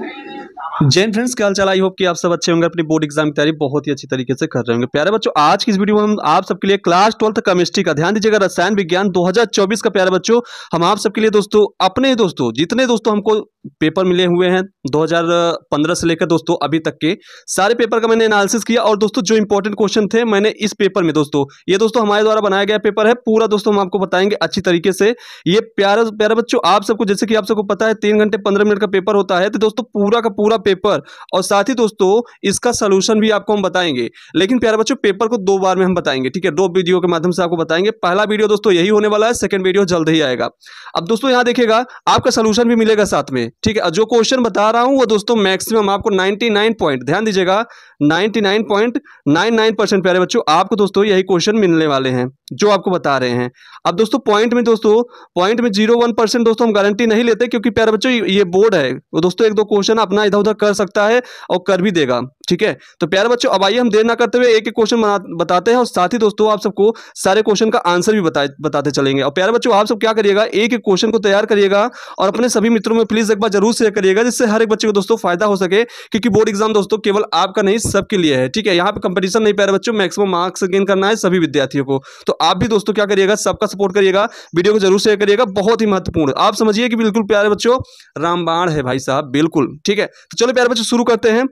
Jain friends क्या हाल I hope कि आप सब अच्छे होंगे अपनी बोर्ड एग्जाम की तैयारी बहुत ही अच्छी तरीके से कर रहे होंगे प्यारे बच्चों आज की इस वीडियो में हम आप सबके लिए क्लास ट्वेल्थ केमिस्ट्री का ध्यान दीजिएगा रसायन विज्ञान 2024 का प्यारे बच्चों हम आप सबके लिए दोस्तों अपने दोस्तों जितने दोस्तों हमको पेपर मिले हुए हैं 2015 से लेकर दोस्तों अभी तक के सारे पेपर का मैंने एनालिसिस किया और दोस्तों जो इंपॉर्टेंट क्वेश्चन थे मैंने इस पेपर में दोस्तों ये दोस्तों हमारे द्वारा बनाया गया पेपर है पूरा दोस्तों हम आपको बताएंगे अच्छी तरीके से ये प्यारा प्यारा बच्चों आप सबको जैसे कि आप सबको पता है तीन घंटे पंद्रह मिनट का पेपर होता है तो दोस्तों पूरा का पूरा पेपर और साथ ही दोस्तों इसका सोल्यूशन भी आपको हम बताएंगे लेकिन प्यारे बच्चों पेपर को दो बार में हम बताएंगे ठीक है दो वीडियो के माध्यम से आपको बताएंगे पहला वीडियो दोस्तों यही होने वाला है सेकेंड वीडियो जल्द ही आएगा अब दोस्तों यहाँ देखेगा आपका सोल्यूशन भी मिलेगा साथ में ठीक है जो क्वेश्चन बता रहा हूं वो दोस्तों मैक्सिमम आपको 99 पॉइंट ध्यान दीजिएगा 99.99 परसेंट प्यारे बच्चों आपको दोस्तों यही क्वेश्चन मिलने वाले हैं जो आपको बता रहे हैं अब दोस्तों पॉइंट में दोस्तों पॉइंट में जीरो वन परसेंट दोस्तों हम गारंटी नहीं लेते क्योंकि प्यारे बच्चों ये बोर्ड है वो दोस्तों एक दो क्वेश्चन अपना इधर उधर कर सकता है और कर भी देगा ठीक है तो प्यारे बच्चों अब आइए हम देर ना करते हुए एक एक क्वेश्चन बताते हैं और साथ ही दोस्तों आप सबको सारे क्वेश्चन का आंसर भी बता, बताते चलेंगे और प्यारे बच्चों आप सब क्या करिएगा एक एक क्वेश्चन को तैयार करिएगा और अपने सभी मित्रों में प्लीज़ एक बार जरूर शेयर करिएगा जिससे हर एक बच्चे को दोस्तों फायदा हो सके क्योंकि बोर्ड एग्जाम दोस्तों केवल आपका नहीं सबके लिए है ठीक है यहाँ पर कंपटीशन नहीं प्यारे बच्चों मैक्सिमम मार्क्स गेन करना है सभी विद्यार्थियों को तो आप भी दोस्तों क्या करिएगा सबका सपोर्ट करिएगा वीडियो को जरूर शेयर करिएगा बहुत ही महत्वपूर्ण आप समझिए कि बिल्कुल प्यारे बच्चों रामबाण है भाई साहब बिल्कुल ठीक है तो चलो प्यारे बच्चों शुरू करते हैं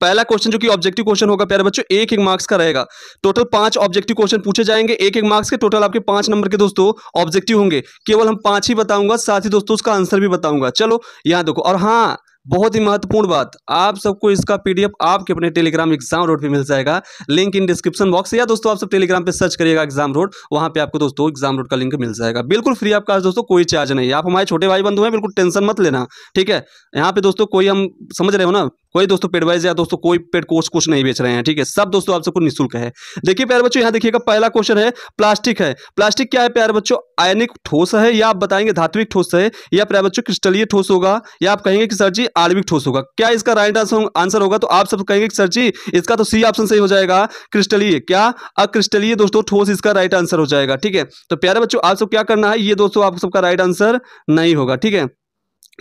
पहला क्वेश्चन जो कि ऑब्जेक्टिव क्वेश्चन होगा प्यारे बच्चों एक एक मार्क्स का रहेगा टोटल पांच ऑब्जेक्टिव क्वेश्चन पूछे जाएंगे एक एक मार्क्स के टोटल आपके पांच नंबर के दोस्तों ऑब्जेक्टिव होंगे केवल हम पांच ही बताऊंगा साथ ही दोस्तों उसका आंसर भी बताऊंगा चलो यहां देखो और हाँ बहुत ही महत्वपूर्ण बात आप सबको इसका पीडीएफ आपके अपने टेलीग्राम एग्जाम रोड पे मिल जाएगा लिंक इन डिस्क्रिप्शन बॉक्स या दोस्तों आप सब टेलीग्राम पे सर्च करिएगा एग्जाम रोड वहां पे आपको दोस्तों एग्जाम रोड का लिंक मिल जाएगा बिल्कुल फ्री आपका दोस्तों कोई चार्ज नहीं आप हमारे छोटे भाई बंधु हैं बिल्कुल टेंशन मत लेना ठीक है यहाँ पे दोस्तों कोई हम समझ रहे हो ना कोई दोस्तों पेड वाइज या दोस्तों कोई पेड कोर्स कुछ नहीं बेच रहे हैं ठीक है सब दोस्तों आप सबको निःशुल्क है देखिए प्यारे बच्चों यहाँ देखिएगा पहला क्वेश्चन है प्लास्टिक है प्लास्टिक क्या है प्यारे बच्चों आयनिक ठोस है या आप बताएंगे धात्विक ठोस है या प्यारे बच्चों क्रिस्टलीय ठोस होगा या आप कहेंगे कि सर जी आणविक ठोस होगा क्या इसका राइट आंसर होगा तो आप सब कहेंगे सर जी इसका तो सी ऑप्शन सही हो जाएगा क्रिस्टलीय क्या अक्रिस्टलीय दोस्तों ठोस इसका राइट आंसर हो जाएगा ठीक है तो प्यारे बच्चों आप सब क्या करना है ये दोस्तों आप सबका राइट आंसर नहीं होगा ठीक है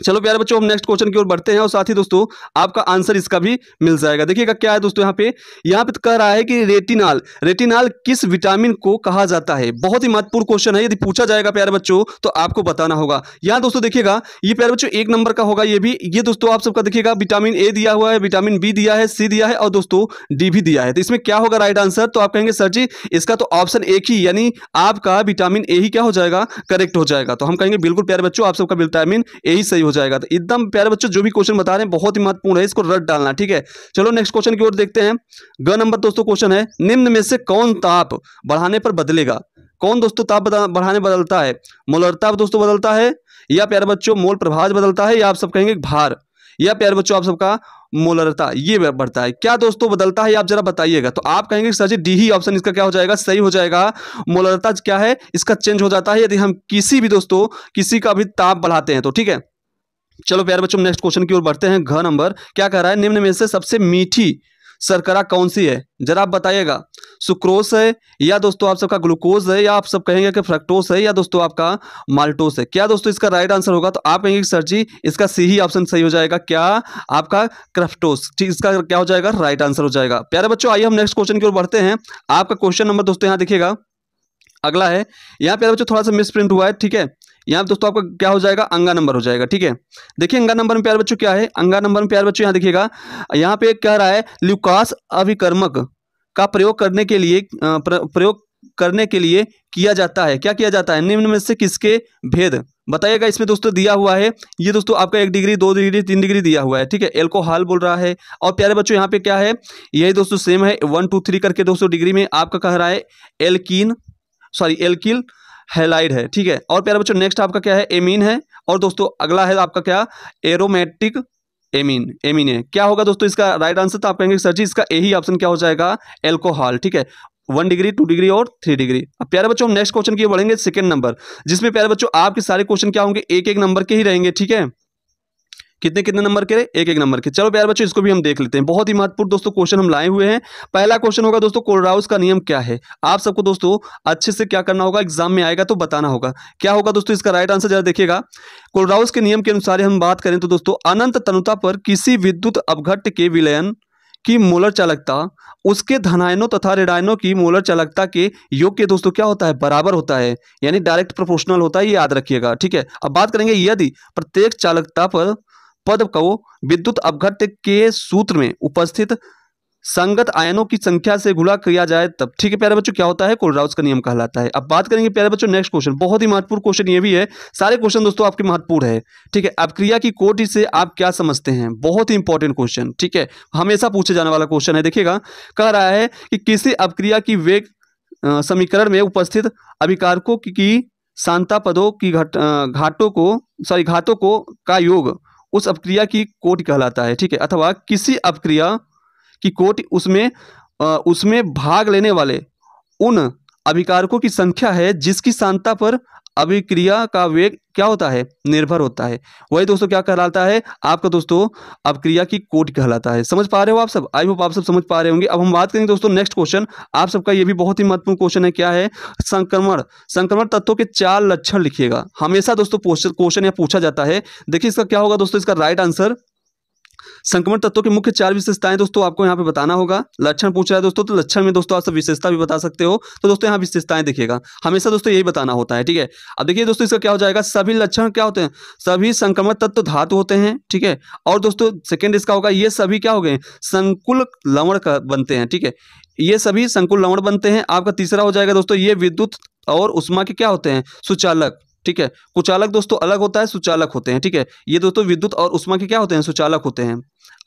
चलो प्यारे बच्चों हम नेक्स्ट क्वेश्चन की ओर बढ़ते हैं और साथ ही दोस्तों आपका आंसर इसका भी मिल जाएगा देखिएगा क्या है दोस्तों यहाँ पे यहाँ पे तो कह रहा है कि रेटिनाल रेटिनाल किस विटामिन को कहा जाता है बहुत ही महत्वपूर्ण क्वेश्चन है यदि पूछा जाएगा प्यारे बच्चों तो आपको बताना होगा यहाँ दोस्तों देखिएगा ये प्यारे बच्चों एक नंबर का होगा ये भी ये दोस्तों आप सबका देखिएगा विटामिन ए दिया हुआ है विटामिन बी दिया है सी दिया है और दोस्तों डी भी दिया है तो इसमें क्या होगा राइट आंसर तो आप कहेंगे सर जी इसका तो ऑप्शन एक ही यानी आपका विटामिन ए ही क्या हो जाएगा करेक्ट हो जाएगा तो हम कहेंगे बिल्कुल प्यारे बच्चों आप सबका विटामिन ए ही सही हो जाएगा तो एकदम प्यारे बच्चों जो भी क्वेश्चन बता रहे हैं बहुत ही महत्वपूर्ण है इसको रट डालना ठीक है चलो नेक्स्ट क्वेश्चन की ओर देखते हैं ग नंबर दोस्तों क्वेश्चन है निम्न में से कौन ताप बढ़ाने पर बदलेगा कौन दोस्तों ताप बढ़ाने बदलता है मोलर ताप दोस्तों बदलता है या प्यारे बच्चों मोल प्रभाज बदलता है या आप सब कहेंगे भार या प्यारे बच्चों आप सबका मोलरता ये बढ़ता है क्या दोस्तों बदलता है आप जरा बताइएगा तो आप कहेंगे सर जी डी ही ऑप्शन इसका क्या हो जाएगा सही हो जाएगा मोलरता क्या है इसका चेंज हो जाता है यदि हम किसी भी दोस्तों किसी का भी ताप बढ़ाते हैं तो ठीक है चलो प्यारे बच्चों नेक्स्ट क्वेश्चन की ओर बढ़ते हैं घ नंबर क्या कह रहा है निम्न में से सबसे मीठी सरकरा कौन सी है जरा आप बताइएगा सुक्रोस है या दोस्तों आप सबका ग्लूकोज है या आप सब कहेंगे कि फ्रक्टोस है या दोस्तों आपका माल्टोस है क्या दोस्तों इसका राइट आंसर होगा तो आप कहेंगे सर जी इसका सी ही ऑप्शन सही हो जाएगा क्या आपका क्रफ्टोस ठीक इसका क्या हो जाएगा राइट आंसर हो जाएगा प्यारे बच्चों आइए हम नेक्स्ट क्वेश्चन की ओर बढ़ते हैं आपका क्वेश्चन नंबर दोस्तों यहाँ दिखेगा अगला है यहाँ प्यारे बच्चों थोड़ा सा मिस प्रिंट हुआ है ठीक है यहाँ दोस्तों आपका क्या हो जाएगा अंगा नंबर हो जाएगा ठीक है देखिए अंगा नंबर में प्यार बच्चों क्या है अंगा नंबर में प्यार बच्चों यहाँ देखिएगा यहाँ पे कह रहा है लुकास अभिकर्मक का प्रयोग करने के लिए प्रयोग करने के लिए किया जाता है क्या किया जाता है निम्न में से किसके भेद बताइएगा इसमें दोस्तों दिया हुआ है ये दोस्तों आपका एक डिग्री दो डिग्री तीन डिग्री दिया हुआ है ठीक है एल्कोहल बोल रहा है और प्यारे बच्चों यहाँ पे क्या है यही दोस्तों सेम है वन टू थ्री करके दोस्तों डिग्री में आपका कह रहा है एल्किन सॉरी एल्किल हेलाइड है ठीक है और प्यारे बच्चों नेक्स्ट आपका क्या है एमीन है और दोस्तों अगला है आपका क्या एरोमेटिक एमीन एमीन है क्या होगा दोस्तों इसका राइट आंसर तो आप कहेंगे सर जी इसका ए ही ऑप्शन क्या हो जाएगा एल्कोहल ठीक है वन डिग्री टू डिग्री और थ्री डिग्री अब प्यारे बच्चों हम नेक्स्ट क्वेश्चन की बढ़ेंगे सेकंड नंबर जिसमें प्यारे बच्चों आपके सारे क्वेश्चन क्या होंगे एक एक नंबर के ही रहेंगे ठीक है कितने कितने नंबर के एक एक नंबर के चलो प्यार बच्चों इसको भी हम देख लेते हैं बहुत ही महत्वपूर्ण दोस्तों क्वेश्चन हम लाए हुए हैं पहला क्वेश्चन होगा दोस्तों कोलराउस का नियम क्या है आप सबको दोस्तों अच्छे से क्या करना होगा एग्जाम में आएगा तो बताना होगा क्या होगा दोस्तों इसका राइट आंसर जरा देखिएगा कोलराउस के नियम के अनुसार हम बात करें तो दोस्तों अनंत तनुता पर किसी विद्युत अवघट के विलयन की मोलर चालकता उसके धनायनों तथा ऋणायनों की मोलर चालकता के योग के दोस्तों क्या होता है बराबर होता है यानी डायरेक्ट प्रोपोर्शनल होता है ये याद रखिएगा ठीक है अब बात करेंगे यदि प्रत्येक चालकता पर पद को विद्युत अवघट के सूत्र में उपस्थित संगत आयनों की संख्या से गुणा किया जाए तब ठीक है प्यारे बच्चों क्या होता है कोलराउस का नियम कहलाता है अब बात करेंगे प्यारे बच्चों नेक्स्ट क्वेश्चन बहुत ही महत्वपूर्ण क्वेश्चन ये भी है सारे क्वेश्चन दोस्तों आपके महत्वपूर्ण है ठीक है अब क्रिया की कोटि से आप क्या समझते हैं बहुत ही इंपॉर्टेंट क्वेश्चन ठीक है हमेशा पूछे जाने वाला क्वेश्चन है देखिएगा कह रहा है कि किसी अपक्रिया की वेग समीकरण में उपस्थित अभिकारकों की, शांता पदों की घाटों को सॉरी घाटों को का योग उस अपक्रिया की कोटि कहलाता है ठीक है अथवा किसी अपक्रिया की कोटि उसमें उसमें भाग लेने वाले उन अभिकारकों की संख्या है जिसकी शांता पर अभिक्रिया का वेग क्या होता है निर्भर होता है वही दोस्तों क्या कहलाता है आपका दोस्तों अभिक्रिया की कोट कहलाता है समझ पा रहे हो आप सब आई होप आप सब समझ पा रहे होंगे अब हम बात करेंगे दोस्तों नेक्स्ट क्वेश्चन आप सबका ये भी बहुत ही महत्वपूर्ण क्वेश्चन है क्या है संक्रमण संक्रमण तत्वों के चार लक्षण लिखिएगा हमेशा दोस्तों क्वेश्चन या पूछा जाता है देखिए इसका क्या होगा दोस्तों इसका राइट आंसर संक्रमण तत्वों की मुख्य चार विशेषताएं दोस्तों आपको यहाँ पे बताना होगा लक्षण पूछ रहा है दोस्तों तो लक्षण में दोस्तों आप सब विशेषता भी बता सकते हो तो दोस्तों यहाँ विशेषताएं देखिएगा हमेशा दोस्तों यही बताना होता है ठीक है अब देखिए दोस्तों इसका क्या हो जाएगा सभी लक्षण क्या होते हैं सभी संक्रमण तत्व धातु होते हैं ठीक है और दोस्तों सेकेंड इसका होगा ये सभी क्या हो गए संकुल लवण बनते हैं ठीक है ये सभी संकुल लवण बनते हैं आपका तीसरा हो जाएगा दोस्तों ये विद्युत और उष्मा के क्या होते हैं सुचालक ठीक है कुचालक दोस्तों अलग होता है सुचालक होते हैं ठीक है ये दोस्तों विद्युत और उष्मा के क्या होते हैं सुचालक होते हैं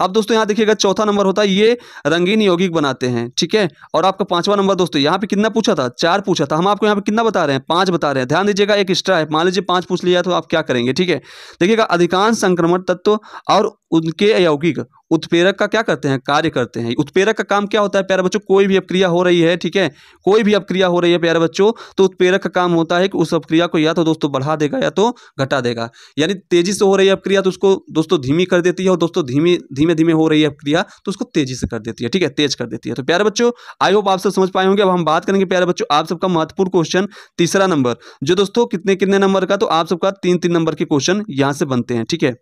अब दोस्तों यहाँ देखिएगा चौथा नंबर होता है ये रंगीन यौगिक बनाते हैं ठीक है और आपका पांचवा नंबर दोस्तों यहाँ पे कितना पूछा था चार पूछा था हम आपको यहाँ पे कितना बता रहे हैं पांच बता रहे हैं ध्यान दीजिएगा एक एक्स्ट्रा है मान लीजिए पांच पूछ लिया तो आप क्या करेंगे ठीक है देखिएगा अधिकांश संक्रमण तत्व और उनके अयोगिक उत्पेरक का क्या करते हैं कार्य करते हैं उत्पेरक का काम क्या होता है प्यारे बच्चों कोई भी अपक्रिया हो रही है ठीक है कोई भी अपक्रिया हो रही है प्यारे बच्चों तो उत्पेरक का काम होता है कि उस अपक्रिया को या तो दोस्तों बढ़ा देगा या तो घटा देगा यानी तेजी से हो रही है अपक्रिया तो उसको दोस्तों धीमी कर देती है और दोस्तों धीमी धीमे धीमे हो रही है अपक्रिया तो उसको तेजी से कर देती है ठीक है तेज कर देती है तो प्यारे बच्चों आई होप आप सब समझ पाए होंगे अब हम बात करेंगे प्यारे बच्चों आप सबका महत्वपूर्ण क्वेश्चन तीसरा नंबर जो दोस्तों कितने कितने नंबर का तो आप सबका तीन तीन नंबर के क्वेश्चन यहाँ से बनते हैं ठीक है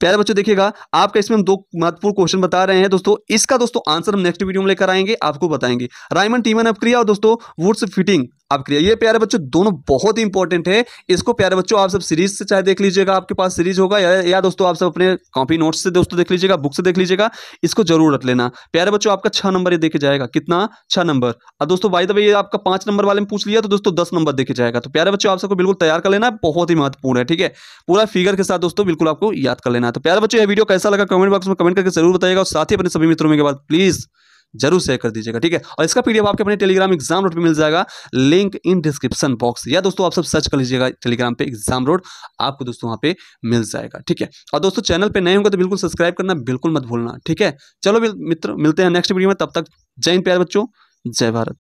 प्यारे बच्चों देखिएगा आपका इसमें हम दो महत्वपूर्ण क्वेश्चन बता रहे हैं दोस्तों इसका दोस्तों आंसर हम नेक्स्ट वीडियो में लेकर आएंगे आपको बताएंगे रायमन टीमन अपक्रिया और दोस्तों वुड्स फिटिंग आप क्रिया ये प्यारे बच्चों दोनों बहुत ही इंपॉर्टेंट है इसको प्यारे बच्चों आप सब सीरीज से चाहे देख लीजिएगा आपके पास सीरीज होगा या, या दोस्तों आप सब अपने कॉपी नोट्स से दोस्तों देख लीजिएगा बुक से देख लीजिएगा इसको जरूर रख लेना प्यारे बच्चों आपका छह नंबर ये देखे जाएगा कितना छह नंबर और दोस्तों भाई दबाई आपका पांच नंबर वाले में पूछ लिया तो दोस्तों दस नंबर देखे जाएगा तो प्यारे बच्चों आप सबको बिल्कुल तैयार कर लेना बहुत ही महत्वपूर्ण है ठीक है पूरा फिगर के साथ दोस्तों बिल्कुल आपको याद कर लेना तो प्यारे बच्चों ये वीडियो कैसा लगा कमेंट बॉक्स में कमेंट करके जरूर बताएगा और साथ ही अपने सभी मित्रों के बाद प्लीज़ जरूर शेयर कर दीजिएगा ठीक है और इसका पीडीएफ आपके अपने टेलीग्राम एग्जाम रोड पे मिल जाएगा लिंक इन डिस्क्रिप्शन बॉक्स या दोस्तों आप सब सर्च कर लीजिएगा टेलीग्राम पे एग्जाम रोड आपको दोस्तों वहां पे मिल जाएगा ठीक है और दोस्तों चैनल पे नए होंगे तो बिल्कुल सब्सक्राइब करना बिल्कुल मत भूलना ठीक है चलो मित्र मिलते हैं नेक्स्ट वीडियो में तब तक जय हिंद प्यार बच्चों जय भारत